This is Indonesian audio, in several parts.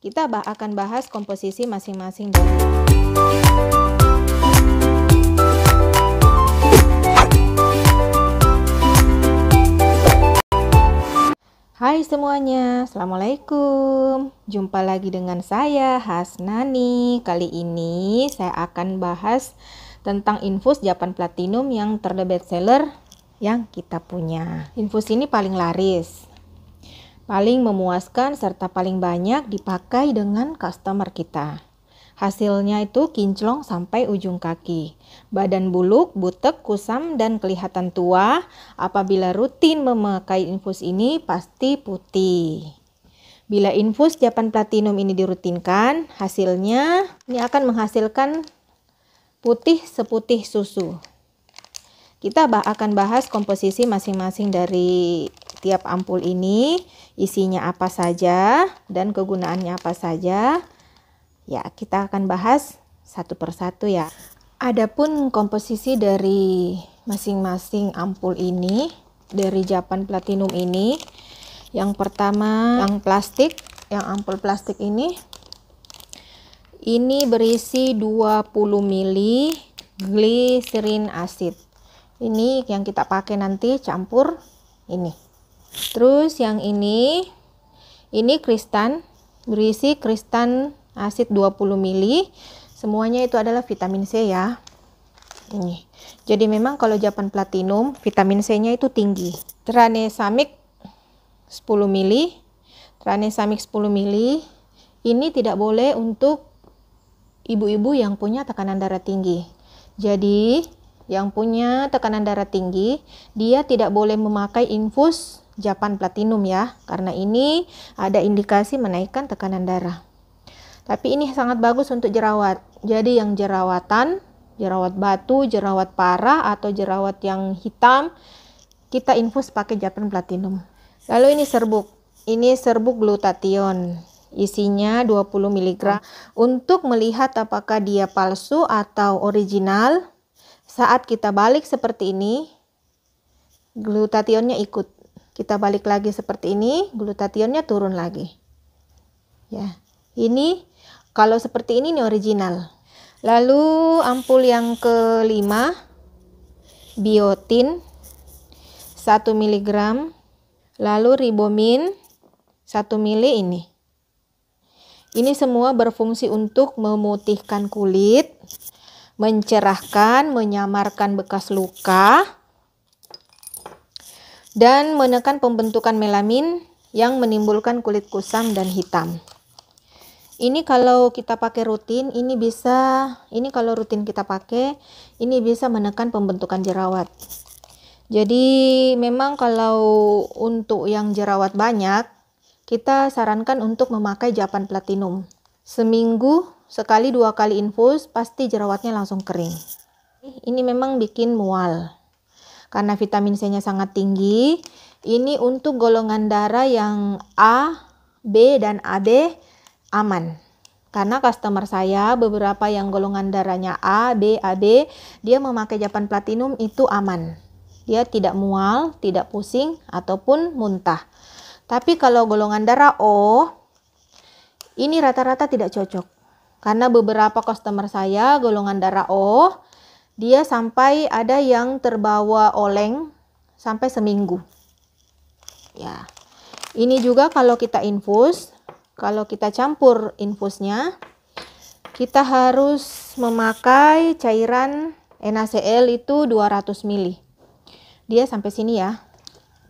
Kita akan bahas komposisi masing-masing. Hai semuanya, Assalamualaikum Jumpa lagi dengan saya Hasnani Kali ini saya akan bahas tentang infus Japan Platinum yang terdebat seller yang kita punya Infus ini paling laris paling memuaskan serta paling banyak dipakai dengan customer kita. Hasilnya itu kinclong sampai ujung kaki. Badan buluk, butek, kusam, dan kelihatan tua. Apabila rutin memakai infus ini pasti putih. Bila infus japan platinum ini dirutinkan, hasilnya ini akan menghasilkan putih seputih susu. Kita akan bahas komposisi masing-masing dari Tiap ampul ini isinya apa saja dan kegunaannya apa saja. Ya, kita akan bahas satu persatu ya. Adapun komposisi dari masing-masing ampul ini dari japan platinum ini yang pertama yang plastik, yang ampul plastik ini ini berisi 20 ml glycerin asid. Ini yang kita pakai nanti campur ini. Terus yang ini ini kristan berisi kristan asid 20 mili. Semuanya itu adalah vitamin C ya. Ini. Jadi memang kalau japan platinum vitamin C-nya itu tinggi. Tranexamic 10 ml. Tranexamic 10 mili. Ini tidak boleh untuk ibu-ibu yang punya tekanan darah tinggi. Jadi, yang punya tekanan darah tinggi, dia tidak boleh memakai infus Japan Platinum ya, karena ini ada indikasi menaikkan tekanan darah. Tapi ini sangat bagus untuk jerawat. Jadi yang jerawatan, jerawat batu, jerawat parah atau jerawat yang hitam, kita infus pakai Japan Platinum. Lalu ini serbuk. Ini serbuk glutathione isinya 20 mg untuk melihat apakah dia palsu atau original saat kita balik seperti ini nya ikut kita balik lagi seperti ini, glutationnya turun lagi. Ya. Ini kalau seperti ini ini original. Lalu ampul yang kelima biotin 1 mg, lalu ribomin 1 ml ini. Ini semua berfungsi untuk memutihkan kulit, mencerahkan, menyamarkan bekas luka, dan menekan pembentukan melamin yang menimbulkan kulit kusam dan hitam. Ini kalau kita pakai rutin, ini bisa ini kalau rutin kita pakai, ini bisa menekan pembentukan jerawat. Jadi memang kalau untuk yang jerawat banyak, kita sarankan untuk memakai japan platinum. Seminggu sekali dua kali infus, pasti jerawatnya langsung kering. Ini memang bikin mual karena vitamin C-nya sangat tinggi. Ini untuk golongan darah yang A, B, dan AB aman. Karena customer saya beberapa yang golongan darahnya A, B, AB, dia memakai japan platinum itu aman. Dia tidak mual, tidak pusing, ataupun muntah. Tapi kalau golongan darah O, ini rata-rata tidak cocok. Karena beberapa customer saya golongan darah O, dia sampai ada yang terbawa oleng sampai seminggu. Ya. Ini juga kalau kita infus, kalau kita campur infusnya, kita harus memakai cairan NaCl itu 200 ml. Dia sampai sini ya.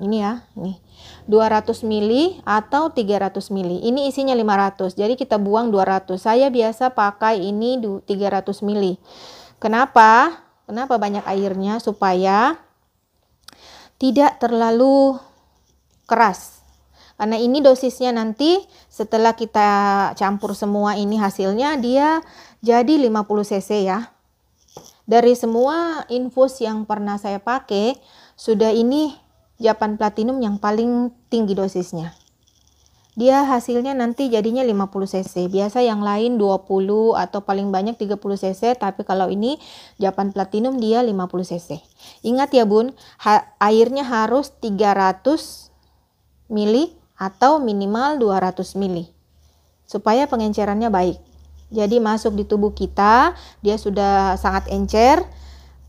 Ini ya, ini. 200 ml atau 300 ml. Ini isinya 500. Jadi kita buang 200. Saya biasa pakai ini 300 ml. Kenapa? Kenapa banyak airnya? Supaya tidak terlalu keras. Karena ini dosisnya nanti setelah kita campur semua ini hasilnya dia jadi 50 cc ya. Dari semua infus yang pernah saya pakai, sudah ini japan platinum yang paling tinggi dosisnya dia hasilnya nanti jadinya 50 cc. Biasa yang lain 20 atau paling banyak 30 cc, tapi kalau ini Japan Platinum dia 50 cc. Ingat ya Bun, ha airnya harus 300 ml atau minimal 200 ml supaya pengencerannya baik. Jadi masuk di tubuh kita, dia sudah sangat encer,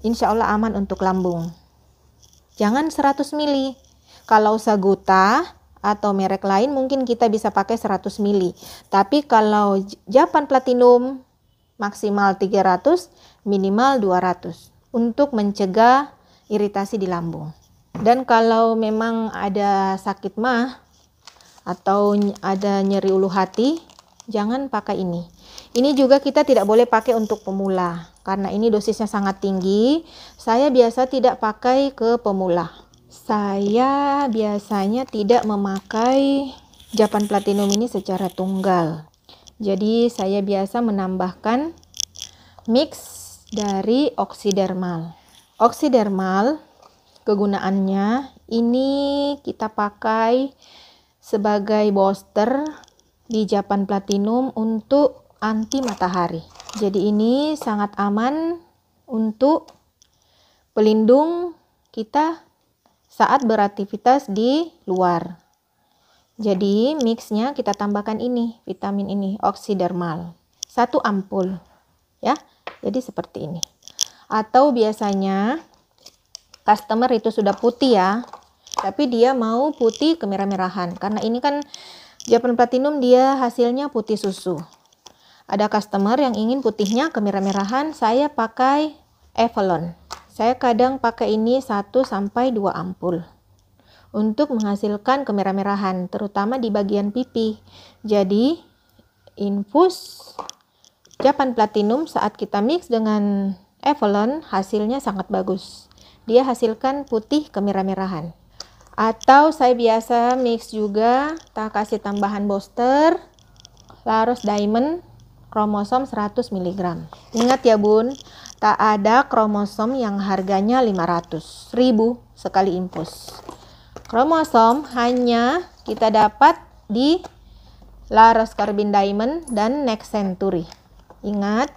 insya Allah aman untuk lambung. Jangan 100 ml. Kalau saguta, atau merek lain mungkin kita bisa pakai 100 ml. Tapi kalau Japan Platinum maksimal 300, minimal 200 untuk mencegah iritasi di lambung. Dan kalau memang ada sakit mah atau ada nyeri ulu hati, jangan pakai ini. Ini juga kita tidak boleh pakai untuk pemula karena ini dosisnya sangat tinggi. Saya biasa tidak pakai ke pemula saya biasanya tidak memakai japan platinum ini secara tunggal jadi saya biasa menambahkan mix dari oksidermal oksidermal kegunaannya ini kita pakai sebagai booster di japan platinum untuk anti matahari jadi ini sangat aman untuk pelindung kita saat beraktivitas di luar. Jadi mixnya kita tambahkan ini, vitamin ini, oksidermal. Satu ampul ya. Jadi seperti ini. Atau biasanya customer itu sudah putih ya, tapi dia mau putih kemerah-merahan karena ini kan Japan Platinum dia hasilnya putih susu. Ada customer yang ingin putihnya kemerah-merahan, saya pakai Avalon. Saya kadang pakai ini 1 sampai 2 ampul untuk menghasilkan kemerah-merahan, terutama di bagian pipi. Jadi, infus Japan Platinum saat kita mix dengan Evelyn hasilnya sangat bagus. Dia hasilkan putih kemerah-merahan. Atau saya biasa mix juga, tak kasih tambahan booster, Laros Diamond, kromosom 100 mg. Ingat ya bun, tak ada kromosom yang harganya 500 ribu sekali impus. Kromosom hanya kita dapat di Laras Carbon Diamond dan Next Century. Ingat,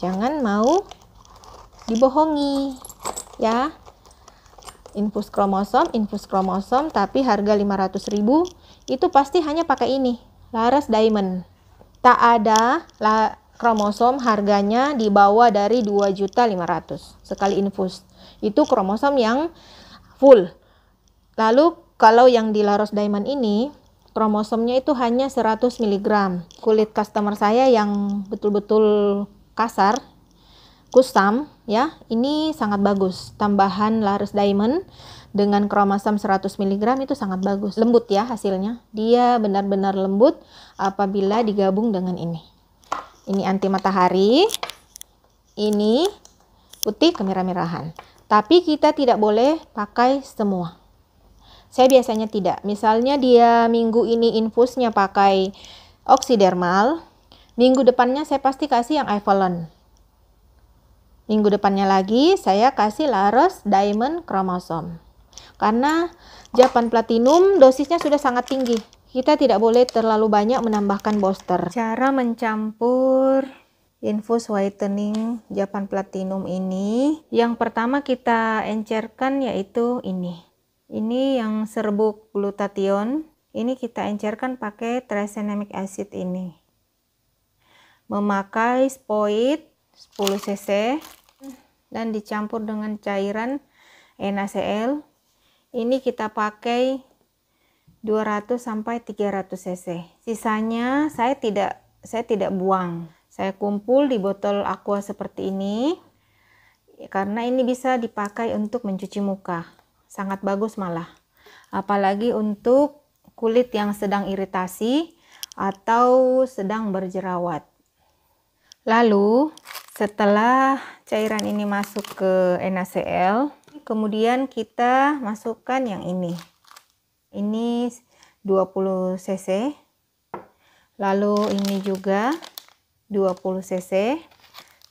jangan mau dibohongi ya. Infus kromosom, infus kromosom tapi harga 500 ribu itu pasti hanya pakai ini, Laras Diamond. Tak ada la, kromosom harganya di bawah dari 2.500 sekali infus. Itu kromosom yang full. Lalu kalau yang di Laros Diamond ini kromosomnya itu hanya 100 mg. Kulit customer saya yang betul-betul kasar kusam ya ini sangat bagus tambahan Laros Diamond dengan kromosom 100 mg itu sangat bagus lembut ya hasilnya dia benar-benar lembut apabila digabung dengan ini ini anti matahari. Ini putih kemerah-merahan. Tapi kita tidak boleh pakai semua. Saya biasanya tidak. Misalnya dia minggu ini infusnya pakai oksidermal, minggu depannya saya pasti kasih yang Avalon. Minggu depannya lagi saya kasih Laros Diamond Chromosome. Karena Japan Platinum dosisnya sudah sangat tinggi kita tidak boleh terlalu banyak menambahkan booster. Cara mencampur infus whitening Japan Platinum ini, yang pertama kita encerkan yaitu ini. Ini yang serbuk glutathione, ini kita encerkan pakai tricenamic acid ini. Memakai spuit 10 cc dan dicampur dengan cairan NaCl. Ini kita pakai 200 sampai 300 cc. Sisanya saya tidak saya tidak buang. Saya kumpul di botol aqua seperti ini karena ini bisa dipakai untuk mencuci muka. Sangat bagus malah. Apalagi untuk kulit yang sedang iritasi atau sedang berjerawat. Lalu setelah cairan ini masuk ke NaCl, kemudian kita masukkan yang ini ini 20 cc lalu ini juga 20 cc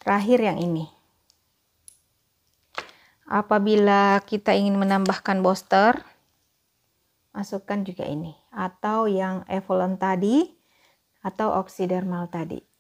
terakhir yang ini apabila kita ingin menambahkan booster masukkan juga ini atau yang Evolon tadi atau oksidermal tadi